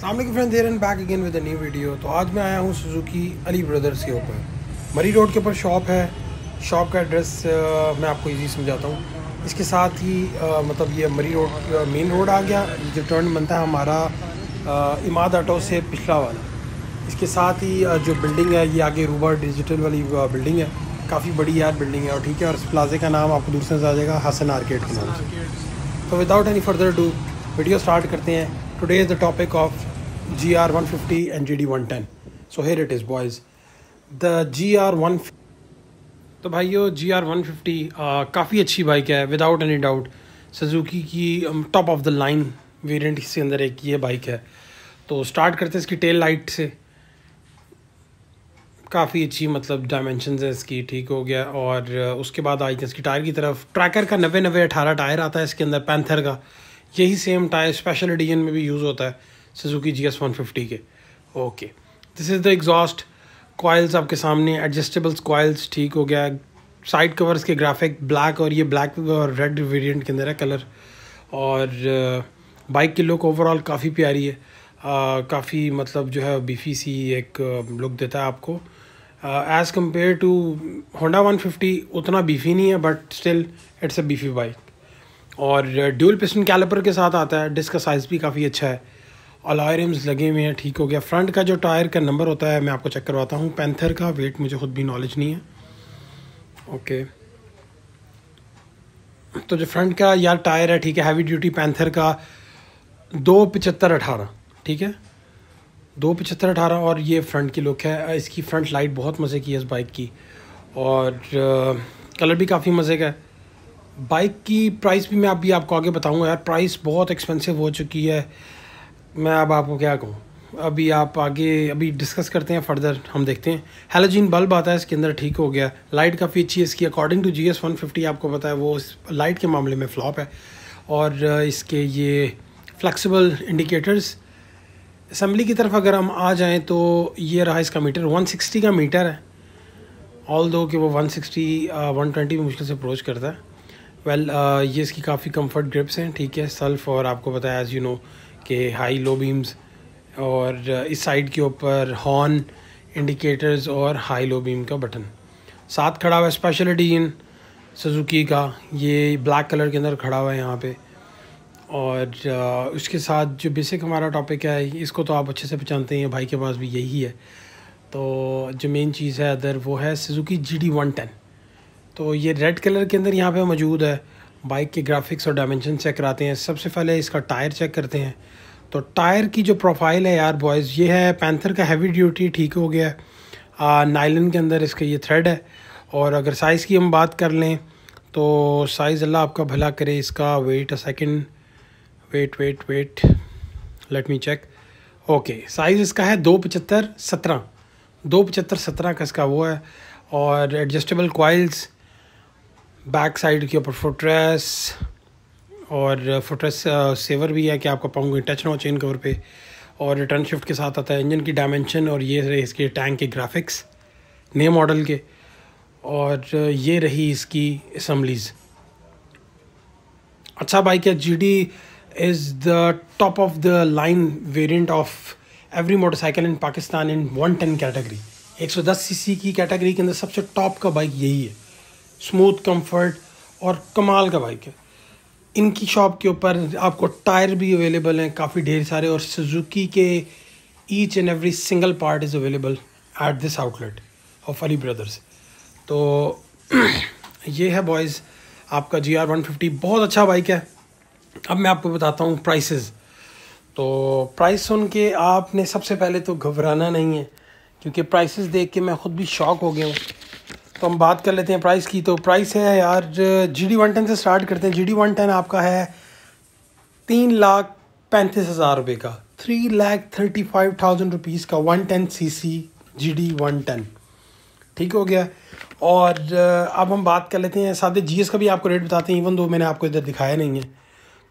सामने की friend there and back again with new video तो आज मैं आया हूँ सुजुकी अली ब्रदर्स के ऊपर मरी रोड के ऊपर शॉप है शॉप का एड्रेस मैं आपको इजी समझाता हूँ इसके साथ ही आ, मतलब ये मरी रोड मेन रोड आ गया जो टर्न बनता है हमारा आ, इमाद ऑटो से पिछला वाला इसके साथ ही आ, जो बिल्डिंग है ये आगे रूबर डिजिटल वाली बिल्डिंग है काफ़ी बड़ी यार बिल्डिंग है और ठीक है और इस प्लाजे का नाम आपको दूसरे से आ जाएगा हसन आर्केड के नाम से तो without any further do video start करते हैं Today is the topic of GR150 and GD110. So here it is, boys. The GR1 तो भाइयों जी आर वन फिफ्टी काफ़ी अच्छी बाइक है विदाउट एनी डाउट सजुकी की top of the line variant इसके अंदर एक ये बाइक है तो स्टार्ट करते हैं इसकी टेल लाइट से काफ़ी अच्छी मतलब डायमेंशन है इसकी ठीक हो गया और uh, उसके बाद आई थी इसकी टायर की तरफ ट्रैकर का नवे नवे अठारह टायर आता है इसके अंदर पैंथर का यही सेम टायर स्पेशल एडिशन में भी यूज़ होता है Suzuki G S one fifty के okay this is the exhaust coils आपके सामने एडजस्टेबल्स कोयल्स ठीक हो गया साइड कवर्स के ग्राफिक ब्लैक और ये ब्लैक और रेड वेरियंट के अंदर है कलर और बाइक uh, की लुक ओवरऑल काफ़ी प्यारी है uh, काफ़ी मतलब जो है बीफी सी एक लुक um, देता है आपको एज़ कम्पेयर टू होंडा 150 उतना बीफी नहीं है but still it's a beefy bike और ड्यूल पिस्टन कैलिपर के साथ आता है डिस्क का साइज़ भी काफ़ी अच्छा है अलॉय रिम्स लगे हुए हैं ठीक हो गया फ्रंट का जो टायर का नंबर होता है मैं आपको चेक करवाता हूँ पैंथर का वेट मुझे खुद भी नॉलेज नहीं है ओके तो जो फ्रंट का यार टायर है ठीक है हैवी ड्यूटी पैंथर का दो पचहत्तर अठारह ठीक है दो पचहत्तर अठारह और ये फ्रंट की लुक है इसकी फ्रंट लाइट बहुत मज़े की है इस बाइक की और आ, कलर भी काफ़ी मज़े का है बाइक की प्राइस भी मैं अभी आपको आगे बताऊंगा यार प्राइस बहुत एक्सपेंसिव हो चुकी है मैं अब आपको क्या कहूँ अभी आप आगे अभी डिस्कस करते हैं फर्दर हम देखते हैं हेलोजीन बल्ब आता है इसके अंदर ठीक हो गया लाइट काफ़ी अच्छी है इसकी according to G S one fifty आपको पता है वो लाइट के मामले में फ्लॉप है और इसके ये फ्लैक्सीबल इंडिकेटर्स असम्बली की तरफ अगर हम आ जाएँ तो ये रहा इसका मीटर वन का मीटर है ऑल दो कि वो सिक्सटी वन ट्वेंटी भी मुश्किल से अप्रोच करता है वेल well, uh, ये इसकी काफ़ी कंफर्ट ग्रिप्स हैं ठीक है सेल्फ और आपको बताया एज यू नो कि हाई लो बीम्स और uh, इस साइड के ऊपर हॉर्न इंडिकेटर्स और हाई लो बीम का बटन साथ खड़ा हुआ स्पेशल स्पेशलिटी इन सुजुकी का ये ब्लैक कलर के अंदर खड़ा हुआ है यहाँ पे और uh, उसके साथ जो बेसिक हमारा टॉपिक है इसको तो आप अच्छे से पहचानते हैं भाई के पास भी यही है तो जो मेन चीज़ है अदर वो है Suzuki G D one ten तो ये रेड कलर के अंदर यहाँ पे मौजूद है बाइक के ग्राफिक्स और डायमेंशन चेक कराते हैं सबसे पहले इसका टायर चेक करते हैं तो टायर की जो प्रोफाइल है यार बॉयज़ ये है पैंथर का हैवी ड्यूटी ठीक हो गया है नाइलन के अंदर इसका ये थ्रेड है और अगर साइज़ की हम बात कर लें तो साइज़ अल्लाह आपका भला करे इसका weight a second wait wait wait let me check okay size इसका है दो पचहत्तर सत्रह दो पचहत्तर सत्रह का इसका वो है और एडजस्टेबल क्वाइल्स बैक साइड के ऊपर फुटरेस और फुटरेस सेवर uh, भी है कि आपका पाँव टच ना हो चेन कवर पे और रिटर्न शिफ्ट के साथ आता है इंजन की डायमेंशन और ये रहे इसके टैंक के ग्राफिक्स नए मॉडल के और uh, ये रही इसकी असम्बलीज़ अच्छा बाइक है G D is the top of the line variant of every motorcycle in Pakistan in one ten category एक सौ दस सी सी की कैटेगरी के अंदर सबसे टॉप का बाइक यही है स्मूथ कंफर्ट और कमाल का बाइक है इनकी शॉप के ऊपर आपको टायर भी अवेलेबल हैं काफ़ी ढेर सारे और सुजुकी के each and every single part is available at this outlet of Ali brothers तो ये है बॉयज़ आपका जी आर वन फिफ्टी बहुत अच्छा बाइक है अब मैं आपको बताता हूँ प्राइसेस तो प्राइस सुन के आपने सबसे पहले तो घबराना नहीं है क्योंकि प्राइसेस देख के मैं ख़ुद भी शॉक हो गया हूँ तो हम बात कर लेते हैं प्राइस की तो प्राइस है यार जी डी वन टेन से स्टार्ट करते हैं जी डी वन टेन आपका है तीन लाख पैंतीस हज़ार रुपये का three lakh thirty five thousand rupees का one ten C C G D one ten ठीक हो गया और अब हम बात कर लेते हैं सादे जी एस का भी आपको रेट बताते हैं इवन दो मैंने आपको इधर दिखाया नहीं है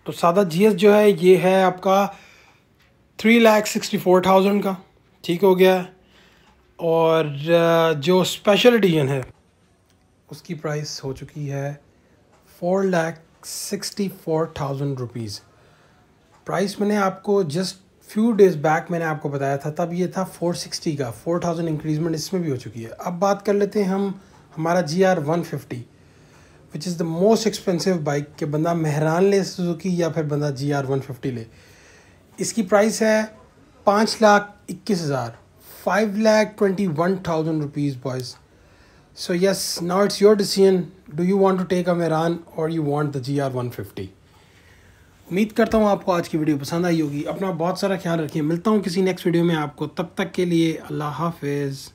तो सादा जी एस जो है ये है आपका three lakh sixty four thousand का ठीक हो गया और जो स्पेशल एडिशन है उसकी प्राइस हो चुकी है four lakh sixty four thousand rupees price मैंने आपको जस्ट फ्यू डेज़ बैक मैंने आपको बताया था तब ये था फोर सिक्सटी का फोर थाउजेंड इंक्रीजमेंट इसमें भी हो चुकी है अब बात कर लेते हैं हम हमारा G R one fifty which is the most expensive bike के बंदा मेहरान ले सुजुकी या फिर बंदा जी आर वन फिफ्टी ले इसकी प्राइस है पाँच लाख इक्कीस हज़ार five lakh twenty one thousand rupees boys So yes, now it's your decision. Do you want to take a you or you want the GR 150? उम्मीद करता हूँ आपको आज की वीडियो पसंद आई होगी अपना बहुत सारा ख्याल रखिए मिलता हूँ किसी नेक्स्ट वीडियो में आपको तब तक के लिए अल्लाह हाफिज़